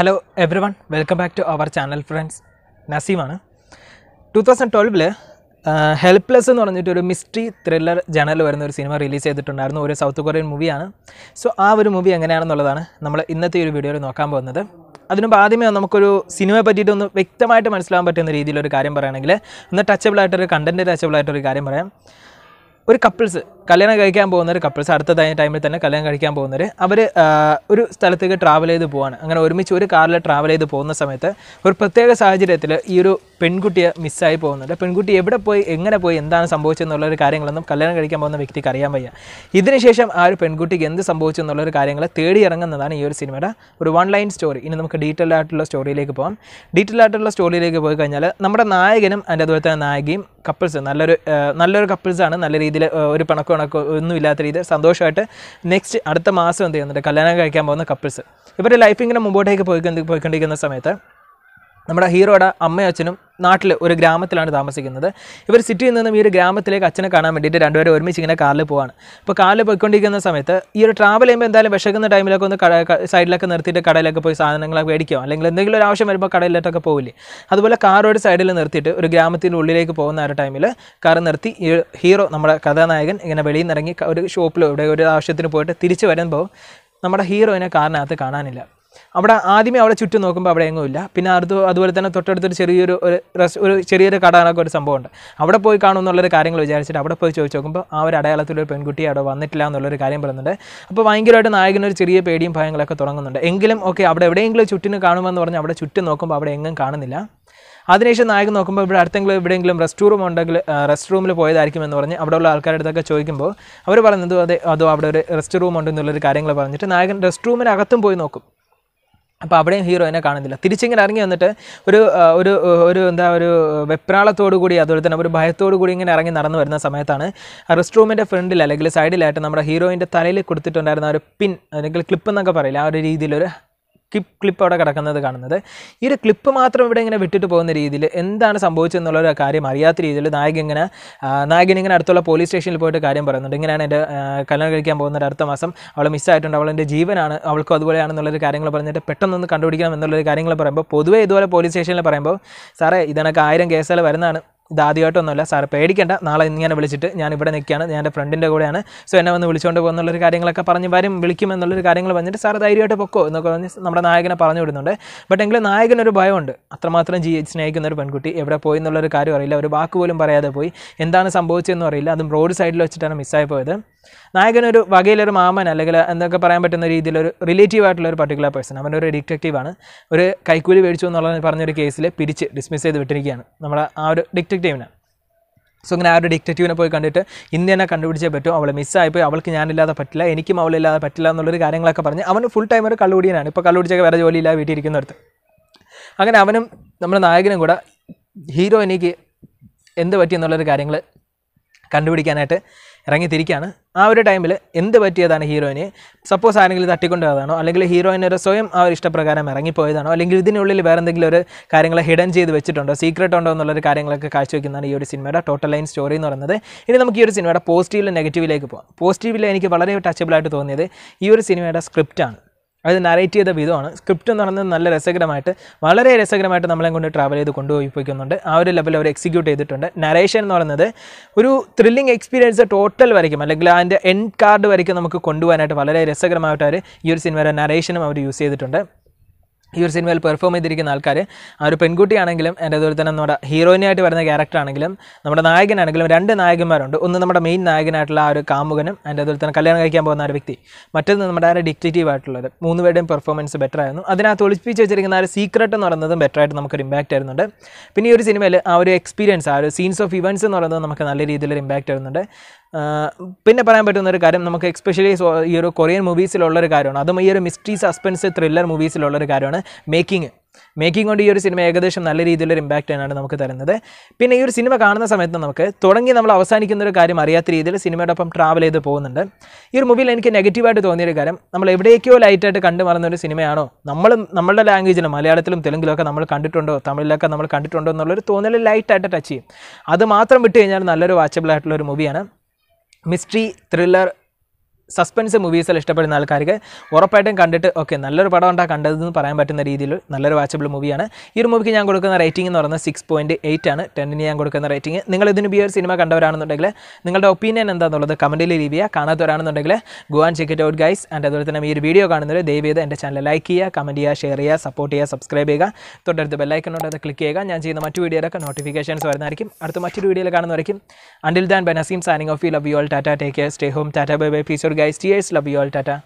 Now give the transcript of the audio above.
hello everyone welcome back to our channel friends നസീമാണ് two thousand ട്വൽവിൽ helpless എന്ന് പറഞ്ഞിട്ട് ഒരു മിസ്റ്ററി ത്രില്ലർ ജേണൽ വരുന്ന ഒരു സിനിമ റിലീസ് ചെയ്തിട്ടുണ്ടായിരുന്നു ഒരു സൗത്ത് കൊറിയൻ മൂവിയാണ് സോ ആ ഒരു മൂവി എങ്ങനെയാണെന്നുള്ളതാണ് നമ്മൾ ഇന്നത്തെ ഒരു വീഡിയോയിൽ നോക്കാൻ പോകുന്നത് അതിനുമ്പോൾ ആദ്യമേ നമുക്കൊരു സിനിമയെ പറ്റിയിട്ടൊന്ന് ഒന്ന് വ്യക്തമായിട്ട് മനസ്സിലാകാൻ പറ്റുന്ന രീതിയിലൊരു കാര്യം പറയുകയാണെങ്കിൽ ഒന്ന് ടച്ചബിളായിട്ടൊരു കണ്ടൻറ്റ് ടച്ചബിളായിട്ടൊരു കാര്യം പറയാം ഒരു കപ്പിൾസ് കല്യാണം കഴിക്കാൻ പോകുന്നവർ കപ്പിൾസ് അടുത്ത ടൈമിൽ തന്നെ കല്യാണം കഴിക്കാൻ പോകുന്നവർ അവർ ഒരു സ്ഥലത്തേക്ക് ട്രാവൽ ചെയ്ത് പോവാണ് അങ്ങനെ ഒരുമിച്ച് ഒരു കാറിൽ ട്രാവൽ ചെയ്ത് പോകുന്ന സമയത്ത് ഒരു പ്രത്യേക സാഹചര്യത്തിൽ ഈ ഒരു പെൺകുട്ടി മിസ്സായി പോകുന്നുണ്ട് പെൺകുട്ടി എവിടെ പോയി എങ്ങനെ പോയി എന്താണ് സംഭവിച്ചതെന്നുള്ളൊരു കാര്യങ്ങളൊന്നും കല്യാണം കഴിക്കാൻ പോകുന്ന വ്യക്തിക്ക് അറിയാൻ വയ്യ ഇതിനുശേഷം ആ ഒരു പെൺകുട്ടിക്ക് എന്ത് സംഭവിച്ചു എന്നുള്ളൊരു കാര്യങ്ങൾ തേടി ഇറങ്ങുന്നതാണ് ഈ ഒരു സിനിമയുടെ ഒരു വൺ ലൈൻ സ്റ്റോറി ഇനി നമുക്ക് ഡീറ്റെയിൽ ആയിട്ടുള്ള സ്റ്റോറിയിലേക്ക് പോകാം ഡീറ്റെയിൽ ആയിട്ടുള്ള സ്റ്റോറിയിലേക്ക് പോയി കഴിഞ്ഞാൽ നമ്മുടെ നായകനും അതിൻ്റെ അതുപോലെ തന്നെ നായികയും കപ്പിൾസ് നല്ലൊരു നല്ലൊരു കപ്പിൾസാണ് നല്ല രീതിയിൽ ഒരു പണക്കോ ഉണക്കോ ഒന്നും ഇല്ലാത്ത രീതിയിൽ സന്തോഷമായിട്ട് നെക്സ്റ്റ് അടുത്ത മാസം എന്ത് ചെയ്യുന്നുണ്ട് കല്യാണം കഴിക്കാൻ പോകുന്ന കപ്പിൾസ് ഇവരുടെ ലൈഫ് ഇങ്ങനെ മുമ്പോട്ടേക്ക് പോയി പോയിക്കൊണ്ടിരിക്കുന്ന സമയത്ത് നമ്മുടെ ഹീറോയുടെ അമ്മയും അച്ഛനും നാട്ടിൽ ഒരു ഗ്രാമത്തിലാണ് താമസിക്കുന്നത് ഇവർ സിറ്റിയിൽ നിന്നും ഈ ഒരു ഗ്രാമത്തിലേക്ക് അച്ഛനെ കാണാൻ വേണ്ടിയിട്ട് രണ്ടുപേരും ഒരുമിച്ച് ഇങ്ങനെ കാറിൽ പോവാണ് അപ്പോൾ കാറിൽ പോയിക്കൊണ്ടിരിക്കുന്ന സമയത്ത് ഈ ഒരു ട്രാവൽ ചെയ്യുമ്പോൾ എന്തായാലും വിശക്കുന്ന ടൈമിലൊക്കെ ഒന്ന് സൈഡിലൊക്കെ നിർത്തിയിട്ട് കടയിലൊക്കെ പോയി സാധനങ്ങളൊക്കെ മേടിക്കുകയോ അല്ലെങ്കിൽ എന്തെങ്കിലും ഒരു ആവശ്യം വരുമ്പോൾ കടയിലോട്ടൊക്കെ പോവില്ലേ അതുപോലെ കാറോട് സൈഡിൽ നിർത്തിയിട്ട് ഒരു ഗ്രാമത്തിൻ്റെ ഉള്ളിലേക്ക് പോകുന്ന ഒരു ടൈമിൽ കാർ നിർത്തി ഈ ഹീറോ നമ്മുടെ കഥാനായകൻ ഇങ്ങനെ വെളിയിൽ നിന്ന് ഇറങ്ങി ഒരു ഷോപ്പിലോ ഇവിടെ ഒരു ആവശ്യത്തിന് പോയിട്ട് തിരിച്ചു വരുമ്പോൾ നമ്മുടെ ഹീറോയിനെ കാറിനകത്ത് കാണാനില്ല അവിടെ ആദ്യമേ അവിടെ ചുറ്റും നോക്കുമ്പോൾ അവിടെ എങ്ങുമില്ല പിന്നെ അത് അതുപോലെ തന്നെ തൊട്ടടുത്തൊരു ചെറിയൊരു ഒരു ഒരു ചെറിയൊരു കടാനൊക്കെ ഒരു സംഭവമുണ്ട് അവിടെ പോയി എന്നുള്ളൊരു കാര്യങ്ങൾ വിചാരിച്ചിട്ട് അവിടെ പോയി ചോദിച്ച് നോക്കുമ്പോൾ ആ ഒരു അടയാളത്തിലൊരു പെൺകുട്ടി അവിടെ വന്നിട്ടില്ല എന്നുള്ളൊരു കാര്യം പറയുന്നുണ്ട് അപ്പോൾ ഭയങ്കരമായിട്ട് നായകനൊരു ചെറിയ പേടിയും ഭയങ്ങളൊക്കെ തുടങ്ങുന്നുണ്ട് എങ്കിലും ഓക്കെ അവിടെ എവിടെയെങ്കിലും ചുറ്റിന് കാണുമെന്ന് പറഞ്ഞാൽ അവിടെ ചുറ്റും നോക്കുമ്പോൾ അവിടെ എങ്ങും കാണുന്നില്ല അതിനുശേഷം നായകൻ നോക്കുമ്പോൾ ഇവിടെ അടുത്തെങ്കിലും എവിടെയെങ്കിലും റെസ്റ്റ് റൂം ഉണ്ടെങ്കിൽ റെസ്റ്റ് റൂമിൽ പോയതായിരിക്കും എന്ന് പറഞ്ഞ് അവിടെയുള്ള ആൾക്കാരുടെ അടുത്തൊക്കെ ചോദിക്കുമ്പോൾ അവർ പറയുന്നത് അതെ അതോ അവിടെ ഒരു റെസ്റ്റ് റൂം ഉണ്ടെന്നുള്ളൊരു കാര്യങ്ങൾ പറഞ്ഞിട്ട് നായകൻ റെസ്റ്റ് റൂമിനകത്തും പോയി നോക്കും അപ്പോൾ അവിടെയും ഹീറോയിനെ കാണുന്നില്ല തിരിച്ചിങ്ങനെ ഇറങ്ങി വന്നിട്ട് ഒരു ഒരു ഒരു എന്താ ഒരു വെപ്രാളത്തോടു കൂടി അതുപോലെ തന്നെ ഒരു ഭയത്തോടു കൂടി ഇങ്ങനെ ഇറങ്ങി നടന്നു വരുന്ന സമയത്താണ് റെസ്റ്റ് റൂമിൻ്റെ ഫ്രണ്ടിൽ അല്ലെങ്കിൽ സൈഡിലായിട്ട് നമ്മുടെ ഹീറോയിൻ്റെ തലയിൽ കൊടുത്തിട്ടുണ്ടായിരുന്ന ഒരു പിൻ അല്ലെങ്കിൽ ക്ലിപ്പ് എന്നൊക്കെ പറയില്ല ആ ഒരു രീതിയിലൊരു ക്ലിപ്പ് ക്ലിപ്പ് അവിടെ കിടക്കുന്നത് കാണുന്നത് ഈ ഒരു ക്ലിപ്പ് മാത്രം ഇവിടെ ഇങ്ങനെ വിട്ടിട്ട് പോകുന്ന രീതിയിൽ എന്താണ് സംഭവിച്ചതെന്നുള്ള ഒരു കാര്യം അറിയാത്ത രീതിയിൽ നായകൻ ഇങ്ങനെ നായകൻ ഇങ്ങനെ അടുത്തുള്ള പോലീസ് സ്റ്റേഷനിൽ പോയിട്ട് കാര്യം പറയുന്നുണ്ട് ഇങ്ങനെയാണ് എൻ്റെ കല്യാണം കഴിക്കാൻ പോകുന്നത് അടുത്ത മാസം അവൾ മിസ്സായിട്ടുണ്ട് അവളെൻ്റെ ജീവനാണ് അവൾക്ക് അതുപോലെയാണെന്നുള്ളൊരു കാര്യങ്ങൾ പറഞ്ഞിട്ട് പെട്ടെന്നൊന്ന് കണ്ടുപിടിക്കണം എന്നുള്ളൊരു കാര്യങ്ങൾ പറയുമ്പോൾ പൊതുവേ ഇതുപോലെ പോലീസ് സ്റ്റേഷനിൽ പറയുമ്പോൾ സാറേ ഇതാണ് ആയിരം കേസുകൾ വരുന്നതാണ് ഇതാദ്യമായിട്ടൊന്നുമല്ല സാർ പേടിക്കേണ്ട നാളെ ഇങ്ങനെ വിളിച്ചിട്ട് ഞാൻ ഇവിടെ നിൽക്കുകയാണ് ഞാൻ എൻ്റെ ഫ്രണ്ടിൻ്റെ കൂടെയാണ് സോ എന്നെ വന്ന് വിളിച്ചുകൊണ്ട് പോകുന്നുള്ളൊരു കാര്യങ്ങളൊക്കെ പറഞ്ഞ് വരും വിളിക്കും എന്നുള്ളൊരു കാര്യങ്ങൾ പറഞ്ഞിട്ട് സാർ ധൈര്യമായിട്ട് പൊക്കോ എന്നൊക്കെ പറഞ്ഞ് നമ്മുടെ നായകനെ പറഞ്ഞു വിടുന്നുണ്ട് ബട്ട് എങ്കിലും നായകനൊരു ഭയമുണ്ട് അത്രമാത്രം ജി സ്നേഹിക്കുന്ന ഒരു പെൺകുട്ടി എവിടെ പോയി എന്നുള്ളൊരു കാര്യം അറിയില്ല ഒരു വാക്ക് പോലും പറയാതെ പോയി എന്താണ് സംഭവിച്ചതെന്നും അറിയില്ല അതും റോഡ് സൈഡിൽ വെച്ചിട്ടാണ് മിസ്സായി പോയത് നായകനൊരു വകയിലൊരു മാമൻ അല്ലെങ്കിൽ എന്തൊക്കെ പറയാൻ പറ്റുന്ന രീതിയിൽ ഒരു റിലേറ്റീവ് ആയിട്ടുള്ള ഒരു പർട്ടിക്കുലർ പേഴ്സൺ അവനൊരു ഡിറ്റക്റ്റീവാണ് ഒരു കൈക്കൂലി മേടിച്ചു എന്നുള്ള പറഞ്ഞൊരു കേസിൽ പിരിച്ച് ഡിസ്മിസ് ചെയ്ത് വിട്ടിരിക്കുകയാണ് നമ്മുടെ ആ ഒരു ഡിറ്റക്റ്റീവിനെ സോ അങ്ങനെ ആ ഒരു ഡിറ്റക്റ്റീവിനെ പോയി കണ്ടിട്ട് ഇന്ന് തന്നെ കണ്ടുപിടിച്ചേ പറ്റും അവളെ മിസ്സായിപ്പോയി അവൾക്ക് ഞാനില്ലാതെ പറ്റില്ല എനിക്കും അവളില്ലാതെ പറ്റില്ല എന്നുള്ളൊരു കാര്യങ്ങളൊക്കെ പറഞ്ഞ് അവന് ഫുൾ ടൈം ഒരു കള്ളുകുടിയനാണ് ഇപ്പോൾ കള്ളുപിടിച്ചൊക്കെ വേറെ ജോലിയില്ല വീട്ടിലിരിക്കുന്നവർക്ക് അങ്ങനെ അവനും നമ്മുടെ നായകനും കൂടെ എനിക്ക് എന്ത് പറ്റി എന്നുള്ളൊരു കാര്യങ്ങൾ കണ്ടുപിടിക്കാനായിട്ട് ഇറങ്ങിത്തിരിക്കുകയാണ് ആ ഒരു ടൈമിൽ എന്ത് പറ്റിയതാണ് ഹീറോയിന് സപ്പോസ് ആരെങ്കിലും തട്ടിക്കൊണ്ടുപോയതാണോ അല്ലെങ്കിൽ ഹീറോയിൻ ഒരു സ്വയം ആ ഒരു ഇഷ്ടപ്രകാരം ഇറങ്ങിപ്പോയതാണോ അല്ലെങ്കിൽ ഇതിനുള്ളിൽ വേറെ എന്തെങ്കിലും ഒരു കാര്യങ്ങളെ ഹിഡൻ ചെയ്ത് വെച്ചിട്ടുണ്ടോ സീക്രട്ട് ഉണ്ടോ എന്നുള്ളൊരു കാര്യങ്ങളൊക്കെ കാഴ്ചവെക്കുന്നതാണ് ഈ ഒരു സിനിമയുടെ ടോട്ടൽ ലൈൻ സ്റ്റോറി എന്ന് പറയുന്നത് ഇനി നമുക്ക് ഈ ഒരു സിനിമയുടെ പോസിറ്റീവിലും നെഗറ്റീവിലേക്ക് പോകാം പോസിറ്റീവിൽ എനിക്ക് വളരെ ടച്ചബിളായിട്ട് തോന്നിയത് ഈ ഒരു സിനിമയുടെ സ്ക്രിപ്റ്റാണ് അത് നറേറ്റ് ചെയ്ത വിധമാണ് സ്ക്രിപ്റ്റ് എന്ന് പറയുന്നത് നല്ല രസകരമായിട്ട് വളരെ രസകരമായിട്ട് നമ്മളെ കൊണ്ട് ട്രാവൽ ചെയ്ത് കൊണ്ടുപോയിപ്പിക്കുന്നുണ്ട് ആ ഒരു ലെവൽ അവർ എക്സിക്യൂട്ട് ചെയ്തിട്ടുണ്ട് നറേഷൻ എന്ന് പറയുന്നത് ഒരു ത്രില്ലിംഗ് എക്സ്പീരിയൻസ് ടോട്ടൽ വരയ്ക്കും അല്ലെങ്കിൽ അതിൻ്റെ എൻഡ് കാർഡ് വരയ്ക്കും നമുക്ക് കൊണ്ടുപോകാനായിട്ട് വളരെ രസകരമായിട്ട് അവർ ഈ ഒരു സിനിമയുടെ നറേഷനും അവർ യൂസ് ചെയ്തിട്ടുണ്ട് ഈ ഒരു സിനിമയിൽ പെർഫോം ചെയ്തിരിക്കുന്ന ആൾക്കാർ ആ ഒരു പെൺകുട്ടിയാണെങ്കിലും എൻ്റെ അതുപോലെ തന്നെ നമ്മുടെ ഹീറോയിനായിട്ട് വരുന്ന ക്യാരക്ടർ ആണെങ്കിലും നമ്മുടെ നായകനാണെങ്കിലും രണ്ട് നായകന്മാരുണ്ട് ഒന്ന് നമ്മുടെ മെയിൻ നായകനായിട്ടുള്ള ആ ഒരു കാമുകനും എൻ്റെ അതുപോലെ തന്നെ കല്യാണം കഴിക്കാൻ പോകുന്ന ഒരു വ്യക്തി മറ്റൊന്ന് നമ്മുടെ ആ ഒരു ഡിക്റ്റേറ്റീവ് ആയിട്ടുള്ളത് മൂന്ന് പേരുടെയും പെർഫോമൻസ് ബെറ്റർ ആയിരുന്നു അതിനകത്ത് ഒളിപ്പിച്ച് വെച്ചിരിക്കുന്ന ആ ഒരു സീക്രട്ട് എന്ന് പറയുന്നതും ബെറ്റർ ആയിട്ട് നമുക്കൊരു ഇമ്പാക്റ്റ് ആയിരുന്നുണ്ട് പിന്നെ ഈ ഒരു സിനിമയിൽ ആ ഒരു എക്സ്പീരിയൻസ് ആ ഒരു സീൻസ് ഓഫ് ഇവൻസ് എന്ന് പറയുന്നത് നമുക്ക് നല്ല രീതിയിലൊരു ഇമ്പാക്റ്റ് ആയിരുന്നുണ്ട് പിന്നെ പറയാൻ പറ്റുന്ന ഒരു കാര്യം നമുക്ക് എക്സ്പെഷ്യലി ഈ ഒരു കൊറിയൻ മൂവീസിലുള്ള ഒരു കാര്യമാണ് അതും ഈ ഒരു മിസ്റ്ററി സസ്പെൻസ് ത്രില്ലർ മൂവീസിലുള്ള ഒരു കാര്യമാണ് മേക്കിംഗ് മേക്കിംഗ് കൊണ്ട് ഈ ഒരു സിനിമ ഏകദേശം നല്ല രീതിയിലൊരു ഇമ്പാക്റ്റ് തന്നെയാണ് നമുക്ക് തരുന്നത് പിന്നെ ഈ ഒരു സിനിമ കാണുന്ന സമയത്ത് നമുക്ക് തുടങ്ങി നമ്മൾ അവസാനിക്കുന്ന ഒരു കാര്യം അറിയാത്ത രീതിയിൽ സിനിമയോടൊപ്പം ട്രാവൽ ചെയ്ത് പോകുന്നുണ്ട് ഈ ഒരു മൂവിയിൽ എനിക്ക് നെഗറ്റീവായിട്ട് തോന്നിയൊരു കാര്യം നമ്മൾ എവിടേക്കോ ലൈറ്റായിട്ട് കണ്ടു മറന്ന ഒരു സിനിമയാണോ നമ്മൾ നമ്മളുടെ ലാംഗ്വേജിലും മലയാളത്തിലും തെലുങ്കിലൊക്കെ നമ്മൾ കണ്ടിട്ടുണ്ടോ തമിഴിലൊക്കെ നമ്മൾ കണ്ടിട്ടുണ്ടോ എന്നുള്ളൊരു തോന്നൽ ലൈറ്റായിട്ട് ടച്ച് ചെയ്യും അത് മാത്രം വിട്ട് കഴിഞ്ഞാൽ നല്ലൊരു വാച്ചബിൾ ആയിട്ടുള്ള ഒരു മൂവിയാണ് मिस्ट्री थ्रिलर സസ്പെൻസ് മൂവീസിൽ ഇഷ്ടപ്പെടുന്ന ആൾക്കാർക്ക് ഉറപ്പായിട്ടും കണ്ടിട്ട് ഓക്കെ നല്ലൊരു പടം ഉണ്ടാ കണ്ടതെന്ന് പറയാൻ പറ്റുന്ന രീതിയിൽ നല്ലൊരു വാച്ചബിൾ മൂവിയാണ് ഈ ഒരു മൂവിക്ക് ഞാൻ കൊടുക്കുന്ന റേറ്റിംഗ് എന്ന് പറയുന്നത് സിക്സ് പോയിൻറ്റ് എയ്റ്റ് ആണ് ടെന്നിന് ഞാൻ കൊടുക്കുന്ന റേറ്റിംഗ് നിങ്ങൾ ഇതിന് ഒരു സിനിമ കണ്ടവരാണെന്നുണ്ടെങ്കിൽ നിങ്ങളുടെ ഒപ്പീനിയൻ എന്താണെന്നുള്ളത് കമൻറ്റിൽ ലീവ് ചെയ്യുക കാണാത്തവരാണെന്നുണ്ടെങ്കിൽ go and check it out guys and അതുപോലെ തന്നെ ഈ ഒരു വീഡിയോ ദയവ് ചെയ്ത് എൻ്റെ ചാനൽ ലൈക്ക് ചെയ്യുക കമൻറ്റ് ചെയ്യുക ഷെയർ ചെയ്യുക സപ്പോർട്ട് ചെയ്യുക സബ്സ്ക്രൈബ് ചെയ്യുക തൊട്ടടുത്ത് ബെല്ലൈക്കനോട് അത് ക്ലിക്ക് ചെയ്യുക ഞാൻ ചെയ്യുന്ന മറ്റു വീഡിയോയിലൊക്കെ നോട്ടിഫിക്കേഷൻസ് വരുന്നതായിരിക്കും അടുത്ത മറ്റൊരു വീഡിയോയിൽ കാണുന്നതായിരിക്കും അണ്ടിൽ ദാൻ ബനസീം signing off you love you all ടാറ്റാ ടേക്ക് കെയർ സ്റ്റേ ഹോം ടാറ്റാ bye bye feature guys cheers love you all Tata